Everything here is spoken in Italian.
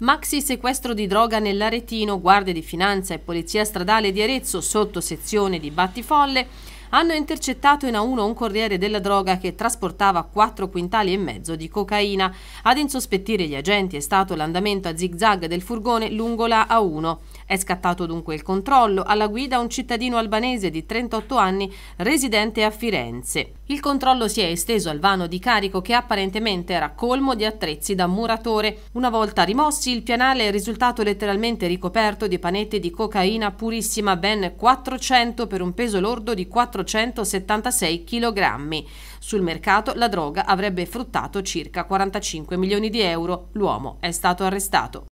Maxi sequestro di droga nell'Aretino, guardie di finanza e polizia stradale di Arezzo, sotto sezione di Battifolle, hanno intercettato in A1 un corriere della droga che trasportava 4 quintali e mezzo di cocaina. Ad insospettire gli agenti è stato l'andamento a zigzag del furgone lungo la A1. È scattato dunque il controllo, alla guida un cittadino albanese di 38 anni residente a Firenze. Il controllo si è esteso al vano di carico che apparentemente era colmo di attrezzi da muratore. Una volta rimossi, il pianale è risultato letteralmente ricoperto di panette di cocaina purissima, ben 400 per un peso lordo di 476 kg. Sul mercato la droga avrebbe fruttato circa 45 milioni di euro. L'uomo è stato arrestato.